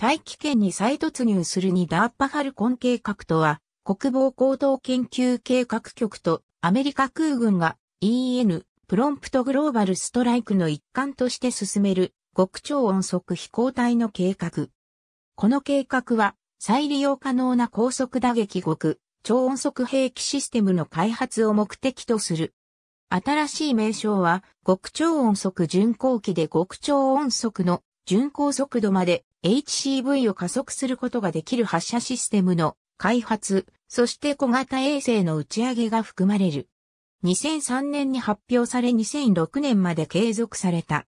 大気圏に再突入するにダーパファルコン計画とは、国防高等研究計画局とアメリカ空軍が EN プロンプトグローバルストライクの一環として進める極超音速飛行隊の計画。この計画は再利用可能な高速打撃極超音速兵器システムの開発を目的とする。新しい名称は極超音速巡航機で極超音速の巡航速度まで HCV を加速することができる発射システムの開発、そして小型衛星の打ち上げが含まれる。2003年に発表され2006年まで継続された。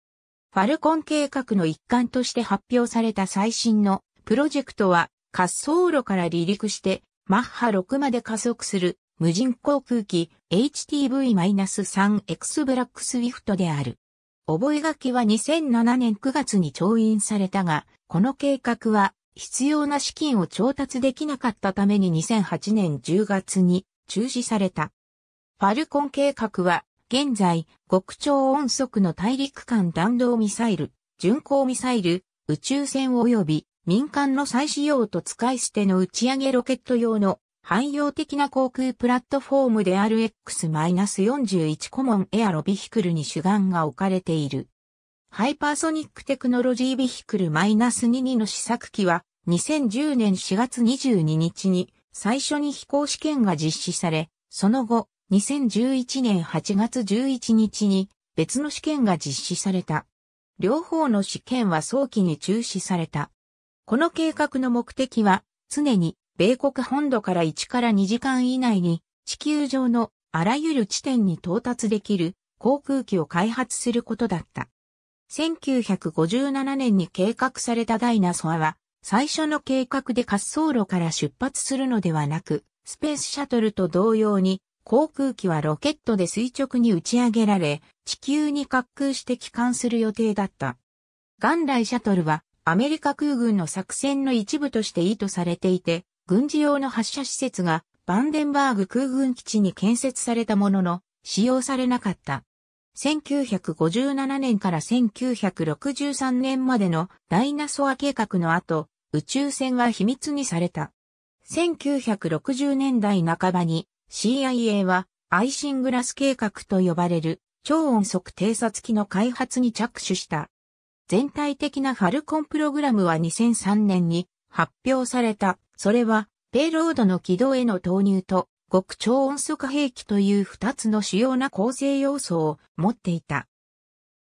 ファルコン計画の一環として発表された最新のプロジェクトは滑走路から離陸してマッハ6まで加速する無人航空機 HTV-3X ブラックスウィフトである。覚書は2007年9月に調印されたが、この計画は必要な資金を調達できなかったために2008年10月に中止された。ファルコン計画は現在極超音速の大陸間弾道ミサイル、巡航ミサイル、宇宙船及び民間の再使用と使い捨ての打ち上げロケット用の汎用的な航空プラットフォームで RX-41 コモンエアロビヒクルに主眼が置かれている。ハイパーソニックテクノロジービヒクル -22 の試作機は2010年4月22日に最初に飛行試験が実施され、その後2011年8月11日に別の試験が実施された。両方の試験は早期に中止された。この計画の目的は常に米国本土から1から2時間以内に地球上のあらゆる地点に到達できる航空機を開発することだった。1957年に計画されたダイナソアは、最初の計画で滑走路から出発するのではなく、スペースシャトルと同様に、航空機はロケットで垂直に打ち上げられ、地球に滑空して帰還する予定だった。元来シャトルは、アメリカ空軍の作戦の一部として意図されていて、軍事用の発射施設が、バンデンバーグ空軍基地に建設されたものの、使用されなかった。1957年から1963年までのダイナソア計画の後、宇宙船は秘密にされた。1960年代半ばに CIA はアイシングラス計画と呼ばれる超音速偵察機の開発に着手した。全体的なファルコンプログラムは2003年に発表された。それはペイロードの軌道への投入と極超音速兵器という二つの主要な構成要素を持っていた。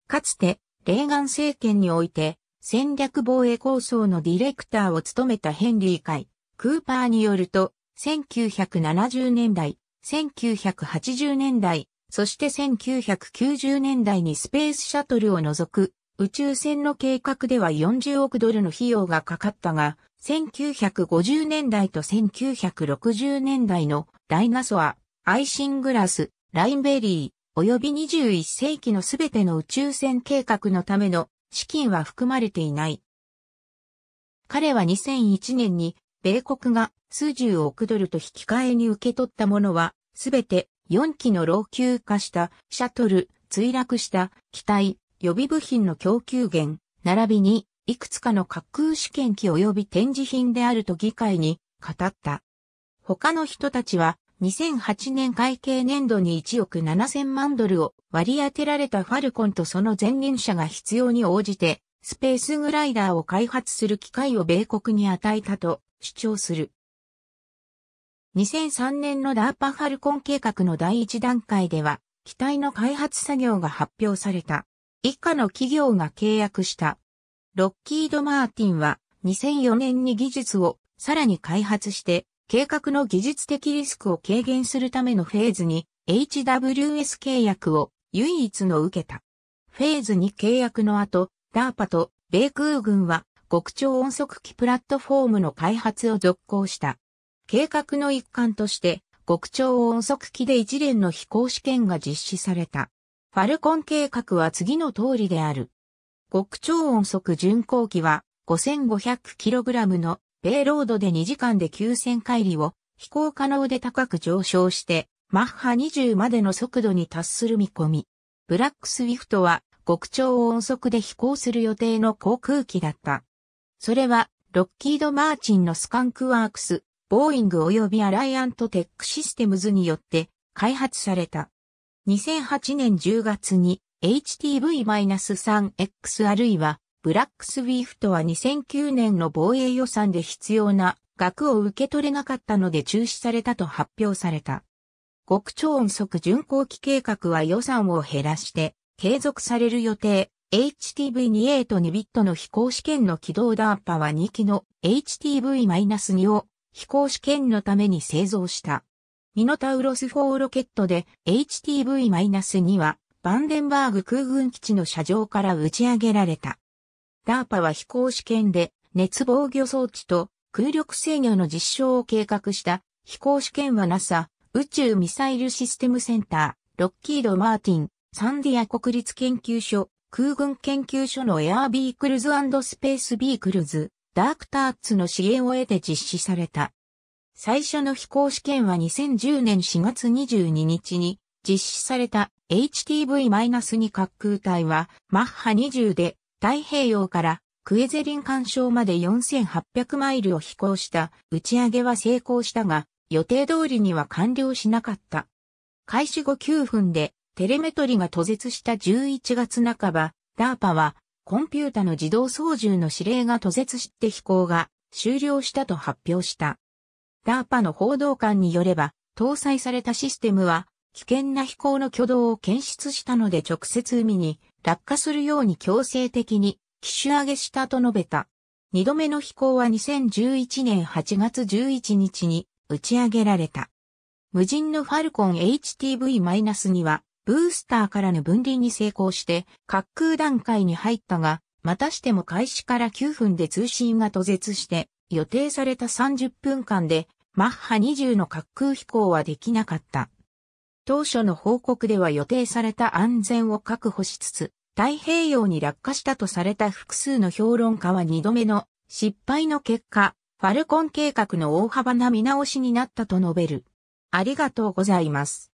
かつて、レーガン政権において、戦略防衛構想のディレクターを務めたヘンリー会、クーパーによると、1970年代、1980年代、そして1990年代にスペースシャトルを除く宇宙船の計画では40億ドルの費用がかかったが、1950年代と1960年代のダイナソア、アイシングラス、ラインベリー、及び21世紀のすべての宇宙船計画のための資金は含まれていない。彼は2001年に米国が数十億ドルと引き換えに受け取ったものは、すべて4機の老朽化したシャトル、墜落した機体、予備部品の供給源、並びにいくつかの滑空試験機及び展示品であると議会に語った。他の人たちは、2008年会計年度に1億7000万ドルを割り当てられたファルコンとその前任者が必要に応じて、スペースグライダーを開発する機会を米国に与えたと主張する。2003年のダーパファルコン計画の第一段階では、機体の開発作業が発表された。以下の企業が契約した。ロッキード・マーティンは2004年に技術をさらに開発して計画の技術的リスクを軽減するためのフェーズに HWS 契約を唯一の受けた。フェーズ2契約の後、DARPA と米空軍は極超音速機プラットフォームの開発を続行した。計画の一環として、極超音速機で一連の飛行試験が実施された。ファルコン計画は次の通りである。極超音速巡航機は 5500kg のペイロードで2時間で9000回を飛行可能で高く上昇して、マッハ20までの速度に達する見込み。ブラックスウィフトは極超音速で飛行する予定の航空機だった。それは、ロッキード・マーチンのスカンクワークス、ボーイング及びアライアント・テックシステムズによって開発された。2008年10月に HTV-3X あるいはブラックスウィフトは2009年の防衛予算で必要な額を受け取れなかったので中止されたと発表された。極超音速巡航機計画は予算を減らして継続される予定。h t v 2 a と2ビットの飛行試験の軌道ダーパは2機の HTV-2 を飛行試験のために製造した。ミノタウロス4ロケットで HTV-2 はバンデンバーグ空軍基地の車上から打ち上げられた。DARPA は飛行試験で熱防御装置と空力制御の実証を計画した飛行試験は NASA 宇宙ミサイルシステムセンターロッキード・マーティンサンディア国立研究所空軍研究所のエアービークルズスペースビークルズダークターツの支援を得て実施された。最初の飛行試験は2010年4月22日に実施された HTV-2 滑空体はマッハ20で太平洋からクエゼリン干渉まで4800マイルを飛行した打ち上げは成功したが、予定通りには完了しなかった。開始後9分でテレメトリが途絶した11月半ば、DARPA はコンピュータの自動操縦の指令が途絶して飛行が終了したと発表した。DARPA の報道官によれば、搭載されたシステムは危険な飛行の挙動を検出したので直接海に落下するように強制的に機種上げしたと述べた。二度目の飛行は2011年8月11日に打ち上げられた。無人のファルコン HTV-2 はブースターからの分離に成功して滑空段階に入ったが、またしても開始から9分で通信が途絶して予定された30分間でマッハ20の滑空飛行はできなかった。当初の報告では予定された安全を確保しつつ、太平洋に落下したとされた複数の評論家は2度目の失敗の結果、ファルコン計画の大幅な見直しになったと述べる。ありがとうございます。